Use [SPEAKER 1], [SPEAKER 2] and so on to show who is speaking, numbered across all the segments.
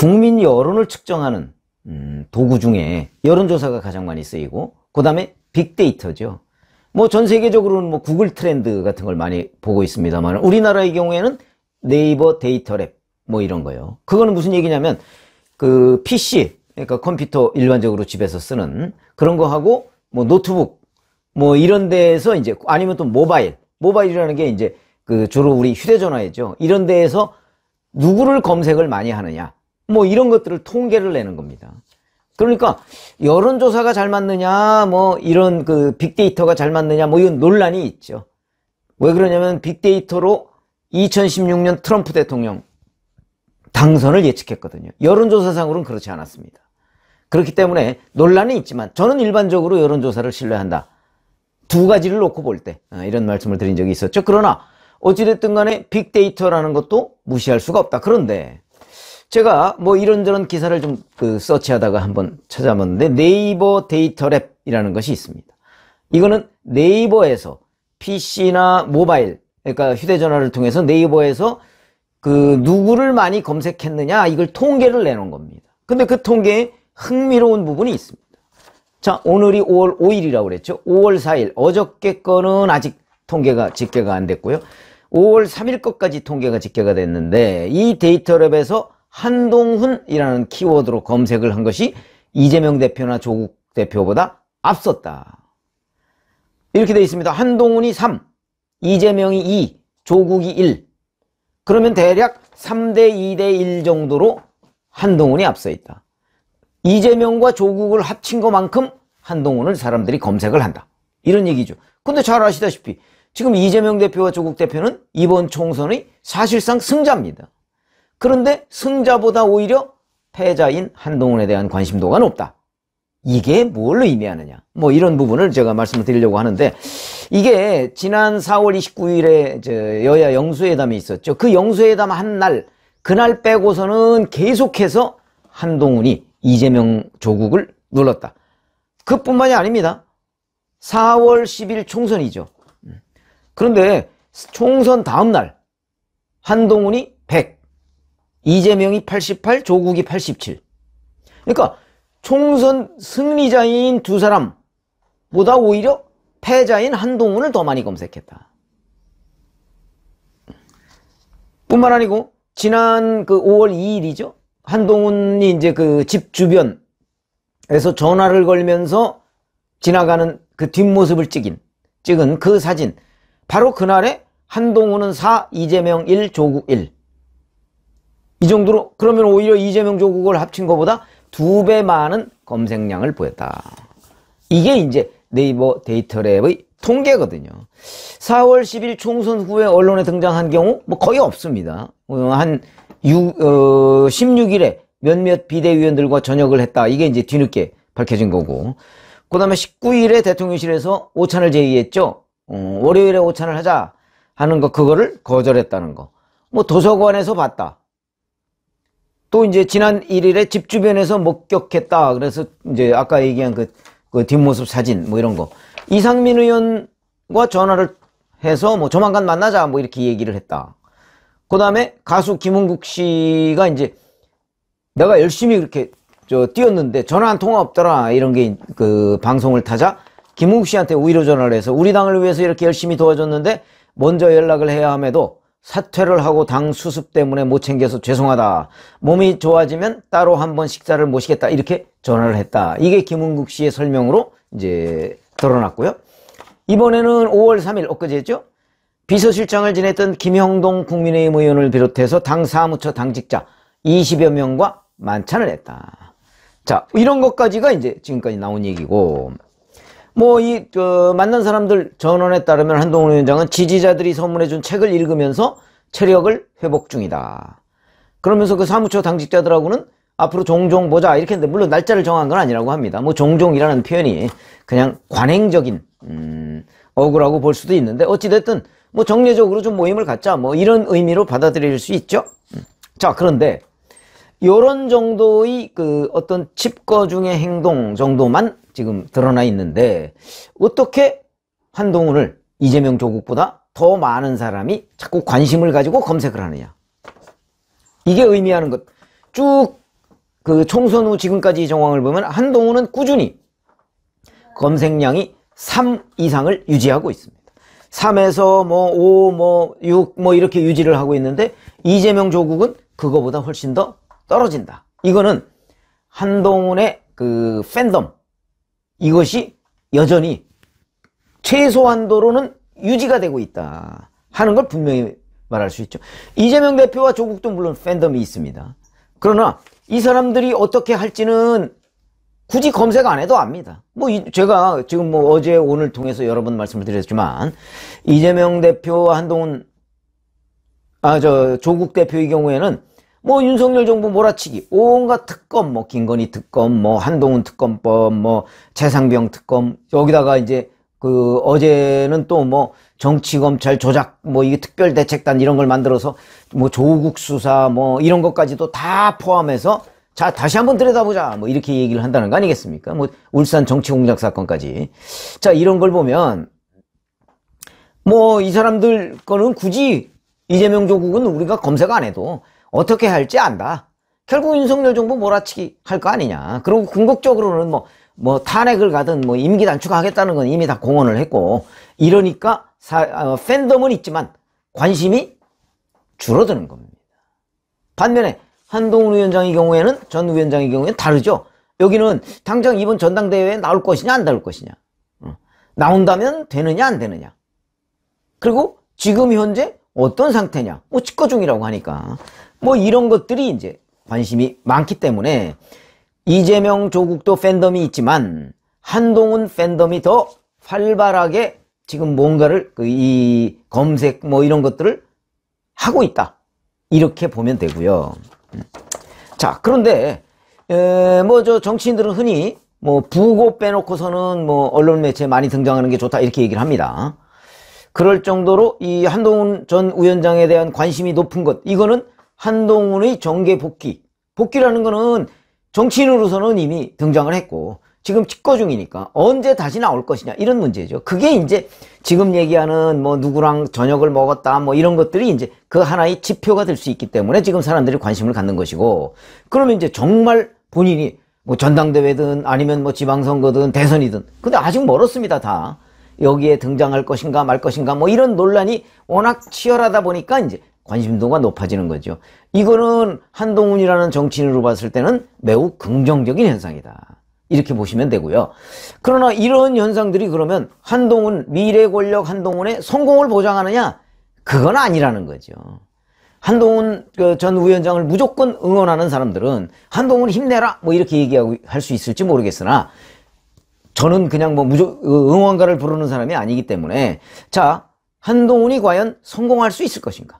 [SPEAKER 1] 국민 여론을 측정하는 음, 도구 중에 여론조사가 가장 많이 쓰이고 그 다음에 빅데이터죠. 뭐 전 세계적으로는 뭐 구글 트렌드 같은 걸 많이 보고 있습니다만 우리나라의 경우에는 네이버 데이터랩 뭐 이런 거요. 그거는 무슨 얘기냐면 그 PC 그러니까 컴퓨터 일반적으로 집에서 쓰는 그런 거하고 뭐 노트북 뭐 이런 데에서 이제 아니면 또 모바일 모바일이라는 게 이제 그 주로 우리 휴대전화이죠. 이런 데에서 누구를 검색을 많이 하느냐 뭐 이런 것들을 통계를 내는 겁니다. 그러니까 여론조사가 잘 맞느냐 뭐 이런 그 빅데이터가 잘 맞느냐 뭐 이런 논란이 있죠. 왜 그러냐면 빅데이터로 2016년 트럼프 대통령 당선을 예측했거든요. 여론조사상으로는 그렇지 않았습니다. 그렇기 때문에 논란이 있지만 저는 일반적으로 여론조사를 신뢰한다. 두 가지를 놓고 볼때 어, 이런 말씀을 드린 적이 있었죠. 그러나 어찌됐든 간에 빅데이터라는 것도 무시할 수가 없다. 그런데 제가 뭐 이런저런 기사를 좀 그 서치하다가 한번 찾아봤는데 네이버 데이터랩이라는 것이 있습니다. 이거는 네이버에서 PC나 모바일, 그러니까 휴대전화를 통해서 네이버에서 그 누구를 많이 검색했느냐 이걸 통계를 내놓은 겁니다. 근데 그 통계에 흥미로운 부분이 있습니다. 자, 오늘이 5월 5일이라고 그랬죠. 5월 4일 어저께 거는 아직 통계가 집계가 안 됐고요. 5월 3일 것까지 통계가 집계가 됐는데 이 데이터랩에서 한동훈이라는 키워드로 검색을 한 것이 이재명 대표나 조국 대표보다 앞섰다. 이렇게 되어 있습니다. 한동훈이 3, 이재명이 2, 조국이 1. 그러면 대략 3대 2대 1 정도로 한동훈이 앞서 있다. 이재명과 조국을 합친 것만큼 한동훈을 사람들이 검색을 한다. 이런 얘기죠. 근데 잘 아시다시피 지금 이재명 대표와 조국 대표는 이번 총선의 사실상 승자입니다. 그런데 승자보다 오히려 패자인 한동훈에 대한 관심도가 높다. 이게 뭘 의미하느냐. 뭐 이런 부분을 제가 말씀을 드리려고 하는데 이게 지난 4월 29일에 여야 영수회담이 있었죠. 그 영수회담 한 날, 그날 빼고서는 계속해서 한동훈이 이재명 조국을 눌렀다. 그뿐만이 아닙니다. 4월 10일 총선이죠. 음. 그런데 총선 다음 날 한동훈이 100, 이재명이 88, 조국이 87. 그러니까 총선 승리자인 두 사람보다 오히려 패자인 한동훈을 더 많이 검색했다. 뿐만 아니고 지난 그 5월 2일이죠. 한동훈이 이제 그 집 주변에서 전화를 걸면서 지나가는 그 뒷모습을 찍인 찍은 그 사진 바로 그날에 한동훈은 4, 이재명 1, 조국 1이 정도로 그러면 오히려 이재명 조국을 합친 것보다 두 배 많은 검색량을 보였다. 이게 이제 네이버 데이터랩의 통계거든요. 4월 10일 총선 후에 언론에 등장한 경우 뭐 거의 없습니다. 어, 한 6, 어, 16일에 몇몇 비대위원들과 전역을 했다. 이게 이제 뒤늦게 밝혀진 거고. 그 다음에 19일에 대통령실에서 오찬을 제의했죠. 어, 월요일에 오찬을 하자 하는 거 그거를 거절했다는 거. 뭐 도서관에서 봤다. 또 이제 지난 1일에 집 주변에서 목격했다. 그래서 이제 아까 얘기한 그, 그 뒷모습 사진 뭐 이런 거. 이상민 의원과 전화를 해서 뭐 조만간 만나자 뭐 이렇게 얘기를 했다. 그 다음에 가수 김은국 씨가 이제 내가 열심히 그렇게 저 뛰었는데 전화 한 통화 없더라 이런 게 그 방송을 타자 김은국 씨한테 우위로 전화를 해서 우리 당을 위해서 이렇게 열심히 도와줬는데 먼저 연락을 해야 함에도 사퇴를 하고 당 수습 때문에 못 챙겨서 죄송하다. 몸이 좋아지면 따로 한번 식사를 모시겠다. 이렇게 전화를 했다. 이게 김은국 씨의 설명으로 이제 드러났고요. 이번에는 5월 3일 엊그제죠. 비서실장을 지냈던 김형동 국민의힘 의원을 비롯해서 당 사무처 당직자 20여 명과 만찬을 했다. 자, 이런 것까지가 이제 지금까지 나온 얘기고 뭐, 이, 그, 만난 사람들 전원에 따르면 한동훈 위원장은 지지자들이 선물해준 책을 읽으면서 체력을 회복 중이다. 그러면서 그 사무처 당직자들하고는 앞으로 종종 보자 이렇게 했는데 물론 날짜를 정한 건 아니라고 합니다. 뭐 종종이라는 표현이 그냥 관행적인 음, 억울하고 볼 수도 있는데 어찌됐든 뭐 정례적으로 좀 모임을 갖자 뭐 이런 의미로 받아들일 수 있죠. 음. 자 그런데 이런 정도의 그 어떤 칩거 중의 행동 정도만 지금 드러나 있는데 어떻게 한동훈을 이재명 조국보다 더 많은 사람이 자꾸 관심을 가지고 검색을 하느냐 이게 의미하는 것쭉 그 총선 후 지금까지 정황을 보면 한동훈은 꾸준히 검색량이 3 이상을 유지하고 있습니다 3에서 뭐 5, 뭐 6, 뭐 이렇게 유지를 하고 있는데 이재명 조국은 그거보다 훨씬 더 떨어진다 이거는 한동훈의 그 팬덤 이것이 여전히 최소한도로는 유지가 되고 있다 하는 걸 분명히 말할 수 있죠. 이재명 대표와 조국도 물론 팬덤이 있습니다. 그러나 이 사람들이 어떻게 할지는 굳이 검색 안 해도 압니다. 뭐 제가 지금 뭐 어제 오늘 통해서 여러 번 말씀을 드렸지만 이재명 대표와 한동훈 아저 조국 대표의 경우에는 뭐 윤석열 정부 몰아치기 온갖 특검 뭐 김건희 특검 뭐 한동훈 특검법 뭐 재상병 특검 여기다가 이제 그 어제는 또 뭐 정치검찰 조작 뭐 이게 특별대책단 이런 걸 만들어서 뭐 조국 수사 뭐 이런 것까지도 다 포함해서 자 다시 한번 들여다보자 뭐 이렇게 얘기를 한다는 거 아니겠습니까 뭐 울산 정치공작 사건까지 자 이런 걸 보면 뭐 이 사람들 거는 굳이 이재명 조국은 우리가 검색 안 해도 어떻게 할지 안다. 결국 윤석열 정부 몰아치기 할 거 아니냐. 그리고 궁극적으로는 뭐, 뭐 탄핵을 가든 뭐 임기 단축하겠다는 건 이미 다 공언을 했고 이러니까 사, 어, 팬덤은 있지만 관심이 줄어드는 겁니다. 반면에 한동훈 위원장의 경우에는 전 위원장의 경우에는 다르죠. 여기는 당장 이번 전당대회에 나올 것이냐 안 나올 것이냐. 나온다면 되느냐 안 되느냐. 그리고 지금 현재 어떤 상태냐. 뭐치거 중이라고 하니까. 뭐 이런 것들이 이제 관심이 많기 때문에 이재명 조국도 팬덤이 있지만 한동훈 팬덤이 더 활발하게 지금 뭔가를 그이 검색 뭐 이런 것들을 하고 있다 이렇게 보면 되고요 음. 자 그런데 뭐저 정치인들은 흔히 뭐 부고 빼놓고서는 뭐 언론 매체에 많이 등장하는 게 좋다 이렇게 얘기를 합니다 그럴 정도로 이 한동훈 전 위원장에 대한 관심이 높은 것 이거는 한동훈의 정계 복귀. 복귀라는 거는 정치인으로서는 이미 등장을 했고 지금 치과 중이니까 언제 다시 나올 것이냐 이런 문제죠. 그게 이제 지금 얘기하는 뭐 누구랑 저녁을 먹었다 뭐 이런 것들이 이제 그 하나의 지표가 될 수 있기 때문에 지금 사람들이 관심을 갖는 것이고 그러면 이제 정말 본인이 뭐 전당대회든 아니면 뭐 지방선거든 대선이든 근데 아직 멀었습니다 다 여기에 등장할 것인가 말 것인가 뭐 이런 논란이 워낙 치열하다 보니까 이제 관심도가 높아지는 거죠. 이거는 한동훈이라는 정치인으로 봤을 때는 매우 긍정적인 현상이다. 이렇게 보시면 되고요. 그러나 이런 현상들이 그러면 한동훈, 미래 권력 한동훈의 성공을 보장하느냐? 그건 아니라는 거죠. 한동훈 그 전 위원장을 무조건 응원하는 사람들은 한동훈 힘내라 뭐 이렇게 얘기하고 할 수 있을지 모르겠으나 저는 그냥 뭐 무조 그 응원가를 부르는 사람이 아니기 때문에 자 한동훈이 과연 성공할 수 있을 것인가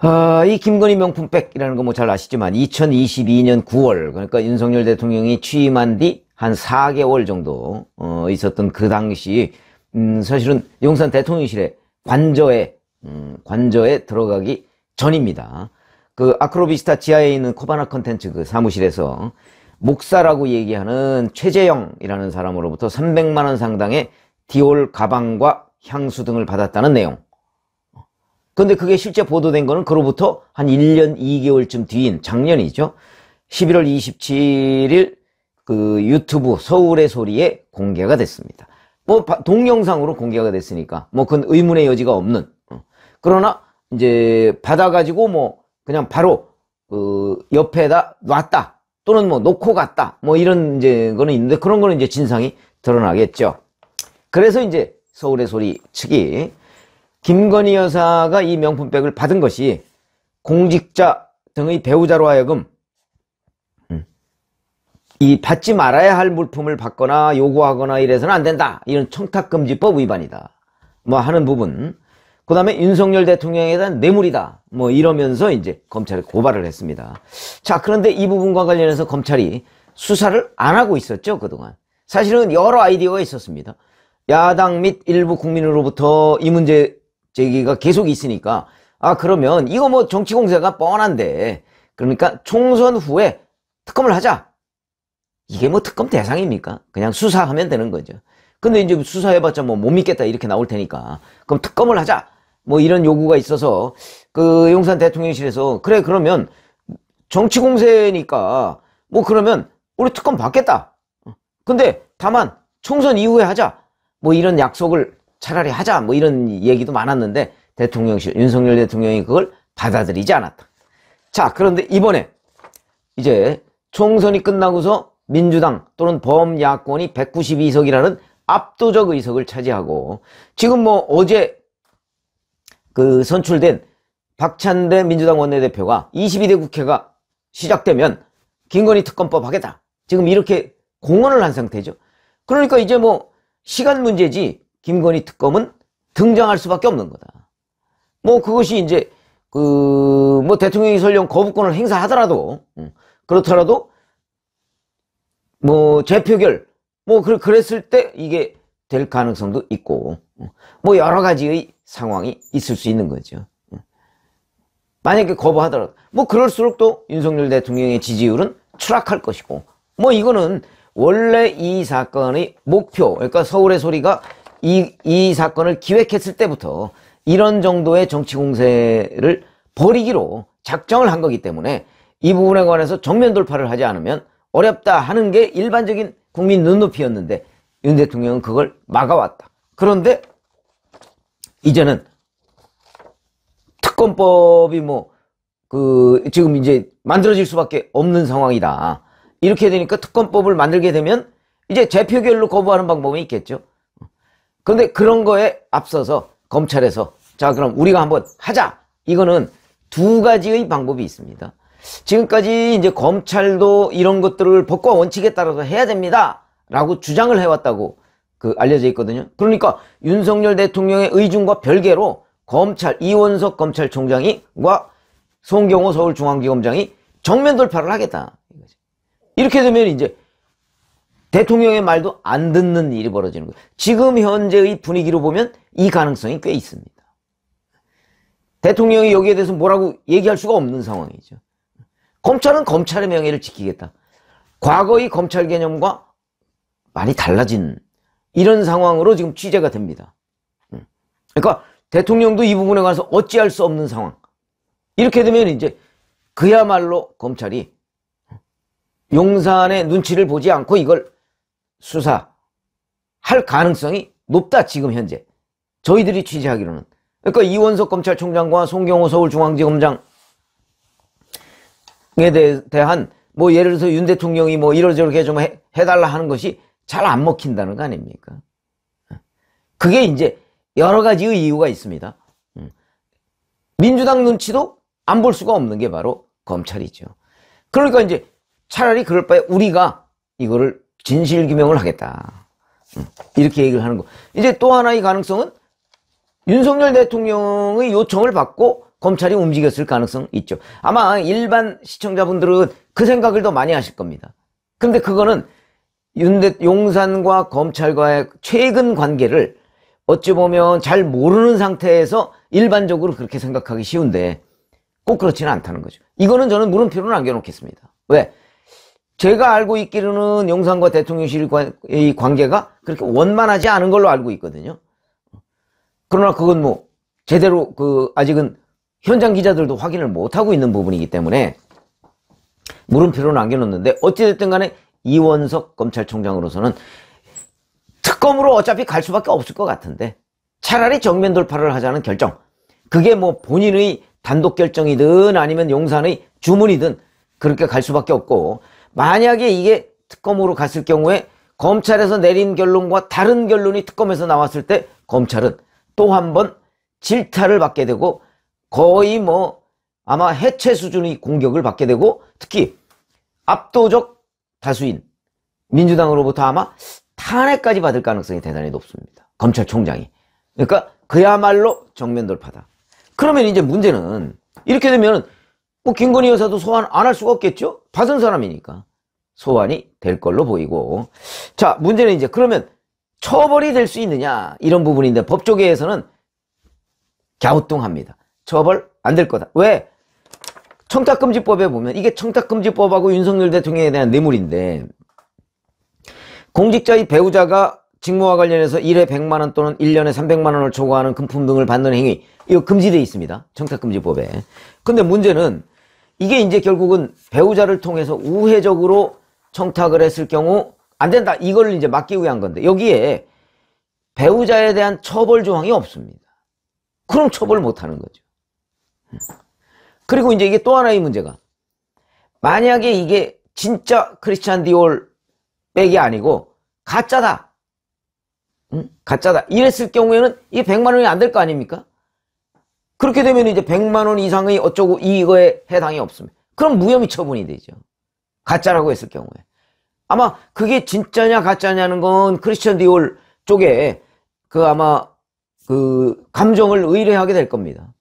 [SPEAKER 1] 어, 이 김건희 명품백이라는 거 뭐 잘 아시지만 2022년 9월 그러니까 윤석열 대통령이 취임한 뒤 한 4개월 정도 어, 있었던 그 당시 음, 사실은 용산 대통령실에 관저에 음, 관저에 들어가기 전입니다. 그 아크로비스타 지하에 있는 코바나 컨텐츠 그 사무실에서 목사라고 얘기하는 최재영이라는 사람으로부터 300만 원 상당의 디올 가방과 향수 등을 받았다는 내용. 근데 그게 실제 보도된 거는 그로부터 한 1년 2개월쯤 뒤인 작년이죠. 11월 27일 그 유튜브 서울의 소리에 공개가 됐습니다. 뭐 동영상으로 공개가 됐으니까 뭐 그건 의문의 여지가 없는. 어. 그러나 이제 받아가지고 뭐 그냥 바로 그 옆에다 놨다 또는 뭐 놓고 갔다 뭐 이런 이제 거는 있는데 그런 거는 이제 진상이 드러나겠죠. 그래서 이제 서울의 소리 측이 김건희 여사가 이 명품백을 받은 것이 공직자 등의 배우자로 하여금 음, 이 받지 말아야 할 물품을 받거나 요구하거나 이래서는 안 된다. 이런 청탁금지법 위반이다. 뭐 하는 부분. 그 다음에 윤석열 대통령에 대한 뇌물이다. 뭐 이러면서 이제 검찰에 고발을 했습니다. 자, 그런데 이 부분과 관련해서 검찰이 수사를 안 하고 있었죠, 그동안. 사실은 여러 아이디어가 있었습니다. 야당 및 일부 국민으로부터 이문제 제기가 계속 있으니까 아 그러면 이거 뭐 정치 공세가 뻔한데 그러니까 총선 후에 특검을 하자 이게 뭐 특검 대상입니까? 그냥 수사하면 되는 거죠 근데 이제 수사해봤자 뭐 못 믿겠다 이렇게 나올 테니까 그럼 특검을 하자 뭐 이런 요구가 있어서 그 용산 대통령실에서 그래 그러면 정치 공세니까 뭐 그러면 우리 특검 받겠다 근데 다만 총선 이후에 하자 뭐 이런 약속을 차라리 하자 뭐 이런 얘기도 많았는데 대통령실 윤석열 대통령이 그걸 받아들이지 않았다. 자 그런데 이번에 이제 총선이 끝나고서 민주당 또는 범야권이 192석이라는 압도적 의석을 차지하고 지금 뭐 어제 그 선출된 박찬대 민주당 원내대표가 22대 국회가 시작되면 김건희 특검법 하겠다. 지금 이렇게 공언을 한 상태죠. 그러니까 이제 뭐 시간 문제지 김건희 특검은 등장할 수밖에 없는 거다. 뭐 그것이 이제 그 뭐 대통령이 설령 거부권을 행사하더라도 음, 그렇더라도 뭐 재표결 뭐 그, 그랬을 때 이게 될 가능성도 있고 음, 뭐 여러 가지의 상황이 있을 수 있는 거죠. 음. 만약에 거부하더라도 뭐 그럴수록 또 윤석열 대통령의 지지율은 추락할 것이고 뭐 이거는 원래 이 사건의 목표 그러니까 서울의 소리가 이, 이 사건을 기획했을 때부터 이런 정도의 정치 공세를 벌이기로 작정을 한 거기 때문에 이 부분에 관해서 정면 돌파를 하지 않으면 어렵다 하는 게 일반적인 국민 눈높이였는데 윤 대통령은 그걸 막아왔다. 그런데 이제는 특검법이 뭐그 지금 이제 만들어질 수밖에 없는 상황이다. 이렇게 되니까 특검법을 만들게 되면 이제 재표결로 거부하는 방법이 있겠죠. 그런데 그런 거에 앞서서 검찰에서 자 그럼 우리가 한번 하자 이거는 두 가지의 방법이 있습니다. 지금까지 이제 검찰도 이런 것들을 법과 원칙에 따라서 해야 됩니다. 라고 주장을 해왔다고 그 알려져 있거든요. 그러니까 윤석열 대통령의 의중과 별개로 검찰, 이원석 검찰총장이 송경호 서울중앙지검장이 정면 돌파를 하겠다. 이렇게 되면 이제 대통령의 말도 안 듣는 일이 벌어지는 거예요. 지금 현재의 분위기로 보면 이 가능성이 꽤 있습니다. 대통령이 여기에 대해서 뭐라고 얘기할 수가 없는 상황이죠. 검찰은 검찰의 명예를 지키겠다. 과거의 검찰 개념과 많이 달라진 이런 상황으로 지금 취재가 됩니다. 음. 그러니까 대통령도 이 부분에 관해서 어찌할 수 없는 상황. 이렇게 되면 이제 그야말로 검찰이 용산의 눈치를 보지 않고 이걸 수사할 가능성이 높다 지금 현재 저희들이 취재하기로는 그러니까 이원석 검찰총장과 송경호 서울중앙지검장에 대한 뭐 예를 들어서 윤 대통령이 뭐 이러저러게 좀 해, 해달라 하는 것이 잘 안 먹힌다는 거 아닙니까? 그게 이제 여러 가지의 이유가 있습니다. 음. 민주당 눈치도 안 볼 수가 없는 게 바로 검찰이죠. 그러니까 이제 차라리 그럴 바에 우리가 이거를 진실규명을 하겠다. 음, 이렇게 얘기를 하는 거. 이제 또 하나의 가능성은 윤석열 대통령의 요청을 받고 검찰이 움직였을 가능성 있죠. 아마 일반 시청자분들은 그 생각을 더 많이 하실 겁니다. 근데 그거는 윤대, 용산과 검찰과의 최근 관계를 어찌 보면 잘 모르는 상태에서 일반적으로 그렇게 생각하기 쉬운데 꼭 그렇지는 않다는 거죠. 이거는 저는 물음표로 남겨놓겠습니다. 왜? 제가 알고 있기로는 용산과 대통령실의 관계가 그렇게 원만하지 않은 걸로 알고 있거든요. 그러나 그건 뭐 제대로 그 아직은 현장 기자들도 확인을 못하고 있는 부분이기 때문에 물음표로 남겨놓는데 어찌됐든 간에 이원석 검찰총장으로서는 특검으로 어차피 갈 수밖에 없을 것 같은데 차라리 정면 돌파를 하자는 결정 그게 뭐 본인의 단독 결정이든 아니면 용산의 주문이든 그렇게 갈 수밖에 없고 만약에 이게 특검으로 갔을 경우에 검찰에서 내린 결론과 다른 결론이 특검에서 나왔을 때 검찰은 또 한 번 질타를 받게 되고 거의 뭐 아마 해체 수준의 공격을 받게 되고 특히 압도적 다수인 민주당으로부터 아마 탄핵까지 받을 가능성이 대단히 높습니다. 검찰총장이. 그러니까 그야말로 정면 돌파다. 그러면 이제 문제는 이렇게 되면 뭐 김건희 여사도 소환 안 할 수가 없겠죠? 받은 사람이니까. 소환이 될 걸로 보이고 자 문제는 이제 그러면 처벌이 될 수 있느냐 이런 부분인데 법조계에서는 갸우뚱합니다 처벌 안 될 거다 왜? 청탁금지법에 보면 이게 청탁금지법하고 윤석열 대통령에 대한 뇌물인데 공직자의 배우자가 직무와 관련해서 1회 100만원 또는 1년에 300만원을 초과하는 금품 등을 받는 행위 이거 금지되어 있습니다 청탁금지법에 근데 문제는 이게 이제 결국은 배우자를 통해서 우회적으로 청탁을 했을 경우 안 된다. 이걸 이제 막기 위한 건데 여기에 배우자에 대한 처벌 조항이 없습니다. 그럼 처벌 못 하는 거죠. 그리고 이제 이게 또 하나의 문제가 만약에 이게 진짜 크리스찬 디올 백이 아니고 가짜다. 응? 가짜다. 이랬을 경우에는 이게 100만 원이 안 될 거 아닙니까? 그렇게 되면 이제 100만 원 이상의 어쩌고 이거에 해당이 없습니다. 그럼 무혐의 처분이 되죠. 가짜라고 했을 경우에. 아마 그게 진짜냐 가짜냐는 건 크리스천 디올 쪽에 그 아마 그 감정을 의뢰하게 될 겁니다.